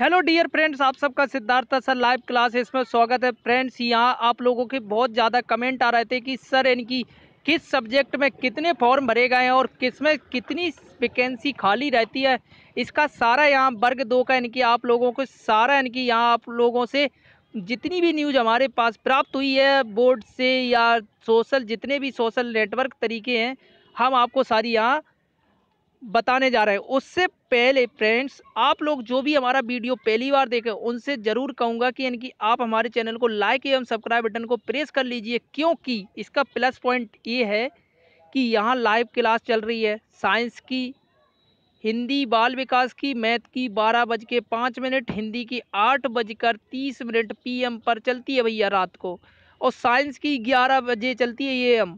hello dear friends आप सबका Siddharth sir live class इसमें स्वागत है फ्रेंड्स यहाँ आप लोगों के बहुत ज़्यादा कमेंट आ रहे थे कि सर इनकी किस सब्जेक्ट में कितने फॉर्म भरे गए हैं और किस में कितनी वैकेंसी खाली रहती है इसका सारा यहाँ वर्ग दो का इनकी आप लोगों को सारा इनकी यहाँ आप लोगों से जितनी भी न्यूज़ हमारे पास प्राप्त हुई है बोर्ड से या सोशल जितने भी सोशल नेटवर्क तरीके हैं हम आपको सारी यहाँ बताने जा रहे हैं उससे पहले फ्रेंड्स आप लोग जो भी हमारा वीडियो पहली बार देखें उनसे ज़रूर कहूँगा कि यानी कि आप हमारे चैनल को लाइक एवं सब्सक्राइब बटन को प्रेस कर लीजिए क्योंकि इसका प्लस पॉइंट ये है कि यहाँ लाइव क्लास चल रही है साइंस की हिंदी बाल विकास की मैथ की बारह बज के पाँच मिनट हिंदी की आठ बजकर तीस मिनट पीएम पर चलती है भैया रात को और साइंस की ग्यारह बजे चलती है ए एम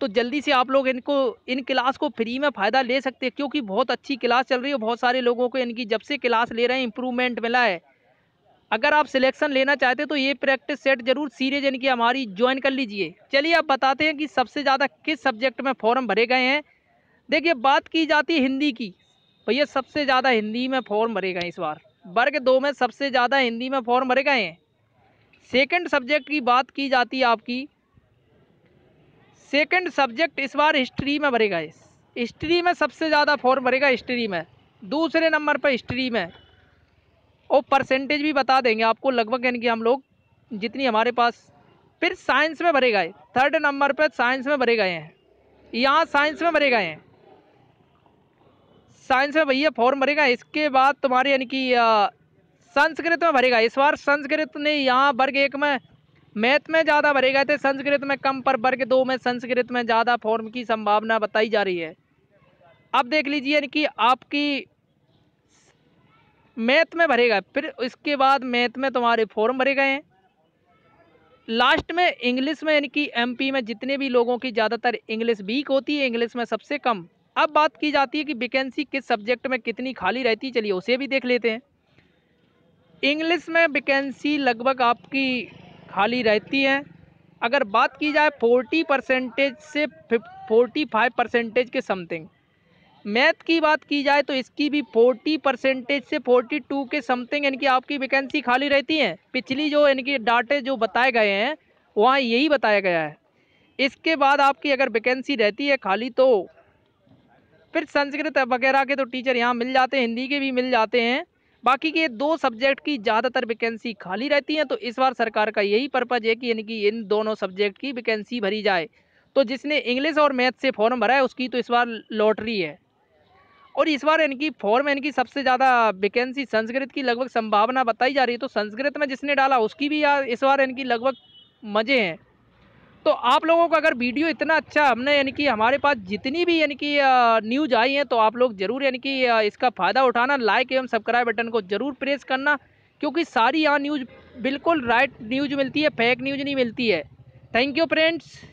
तो जल्दी से आप लोग इनको इन क्लास को फ्री में फ़ायदा ले सकते हैं क्योंकि बहुत अच्छी क्लास चल रही है बहुत सारे लोगों को इनकी जब से क्लास ले रहे हैं इम्प्रूवमेंट मिला है अगर आप सिलेक्शन लेना चाहते तो ये प्रैक्टिस सेट जरूर सीरीज इनकी हमारी ज्वाइन कर लीजिए चलिए आप बताते हैं कि सबसे ज़्यादा किस सब्जेक्ट में फॉर्म भरे गए हैं देखिए बात की जाती है हिंदी की भैया सबसे ज़्यादा हिंदी में फॉर्म भरे गए इस बार वर्ग दो में सबसे ज़्यादा हिंदी में फॉर्म भरे गए हैं सेकेंड सब्जेक्ट की बात की जाती है आपकी सेकंड सब्जेक्ट इस बार हिस्ट्री में भरेगा इस हिस्ट्री में सबसे ज़्यादा फॉर्म भरेगा हिस्ट्री में दूसरे नंबर पर हिस्ट्री में और परसेंटेज भी बता देंगे आपको लगभग यानी कि हम लोग जितनी हमारे पास फिर साइंस में भरे गए थर्ड नंबर पर साइंस में भरे गए हैं यहाँ साइंस में भरे गए हैं साइंस में भैया फॉर्म भरेगा इसके बाद तुम्हारे यानी कि संस्कृत में भरेगा इस बार संस्कृत ने यहाँ वर्ग एक में मैथ में ज़्यादा भरे गए तो थे संस्कृत में कम पर वर्ग दो में संस्कृत में ज़्यादा फॉर्म की संभावना बताई जा रही है अब देख लीजिए कि आपकी मैथ में भरे गए फिर इसके बाद मैथ में तुम्हारे फॉर्म भरे गए हैं लास्ट में इंग्लिश में यानी कि एमपी में जितने भी लोगों की ज़्यादातर इंग्लिश वीक होती है इंग्लिश में सबसे कम अब बात की जाती है कि वैकेंसी किस सब्जेक्ट में कितनी खाली रहती है चलिए उसे भी देख लेते हैं इंग्लिश में वैकेंसी लगभग आपकी खाली रहती हैं अगर बात की जाए फोर्टी परसेंटेज से फोर्टी फाइव परसेंटेज के समथिंग मैथ की बात की जाए तो इसकी भी फोर्टी परसेंटेज से फोर्टी टू के समथिंग यानी कि आपकी वैकेंसी खाली रहती है पिछली जो यानी कि डाटे जो बताए गए हैं वहाँ यही बताया गया है इसके बाद आपकी अगर वैकेंसी रहती है खाली तो फिर संस्कृत वगैरह के तो टीचर यहाँ मिल जाते हैं हिंदी के भी मिल जाते हैं बाकी के दो सब्जेक्ट की ज़्यादातर वैकेंसी खाली रहती हैं तो इस बार सरकार का यही पर्पज़ है कि यानी कि इन दोनों सब्जेक्ट की वैकेंसी भरी जाए तो जिसने इंग्लिश और मैथ से फॉर्म भरा है उसकी तो इस बार लॉटरी है और इस बार इनकी फॉर्म इनकी सबसे ज़्यादा वैकेंसी संस्कृत की लगभग संभावना बताई जा रही है तो संस्कृत में जिसने डाला उसकी भी यार इस बार इनकी लगभग मज़े हैं तो आप लोगों को अगर वीडियो इतना अच्छा हमने यानी कि हमारे पास जितनी भी यानी कि न्यूज़ आई है तो आप लोग ज़रूर यानी कि इसका फ़ायदा उठाना लाइक एवं सब्सक्राइब बटन को ज़रूर प्रेस करना क्योंकि सारी यहाँ न्यूज़ बिल्कुल राइट न्यूज़ मिलती है फेक न्यूज़ नहीं मिलती है थैंक यू फ्रेंड्स